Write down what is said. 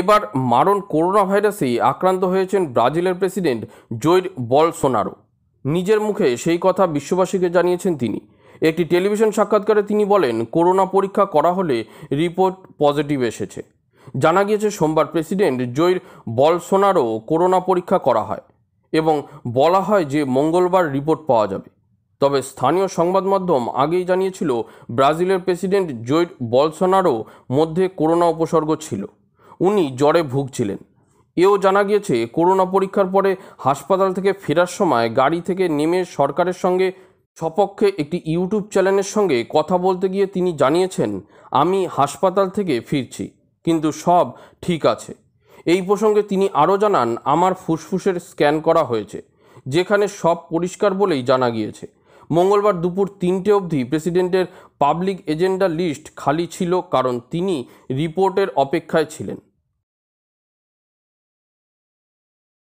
এবার মারণ করোনা ভাইরাসে আক্রান্ত হয়েছেন ব্রাজিলের প্রেসিডেন্ট জৈর বলসোনারো নিজের মুখে সেই কথা বিশ্ববাসীকে জানিয়েছেন তিনি একটি টেলিভিশন সাক্ষাৎকারে তিনি বলেন করোনা পরীক্ষা করা হলে রিপোর্ট পজিটিভ এসেছে জানা গিয়েছে সোমবার প্রেসিডেন্ট জৈর বলসোনারো করোনা পরীক্ষা করা হয় এবং বলা হয় যে মঙ্গলবার রিপোর্ট পাওয়া যাবে তবে স্থানীয় সংবাদ মাধ্যম আগেই জানিয়েছিল ব্রাজিলের প্রেসিডেন্ট জৈর বলসোনারো মধ্যে করোনা উপসর্গ ছিল উনি জ্বরে ভুগছিলেন এও জানা গিয়েছে করোনা পরীক্ষার পরে হাসপাতাল থেকে ফেরার সময় গাড়ি থেকে নেমে সরকারের সঙ্গে সপক্ষে একটি ইউটিউব চ্যানেলের সঙ্গে কথা বলতে গিয়ে তিনি জানিয়েছেন আমি হাসপাতাল থেকে ফিরছি কিন্তু সব ঠিক আছে এই প্রসঙ্গে তিনি আরও জানান আমার ফুসফুসের স্ক্যান করা হয়েছে যেখানে সব পরিষ্কার বলেই জানা গিয়েছে মঙ্গলবার দুপুর তিনটে অবধি প্রেসিডেন্টের পাবলিক এজেন্ডা লিস্ট খালি ছিল কারণ তিনি রিপোর্টের অপেক্ষায় ছিলেন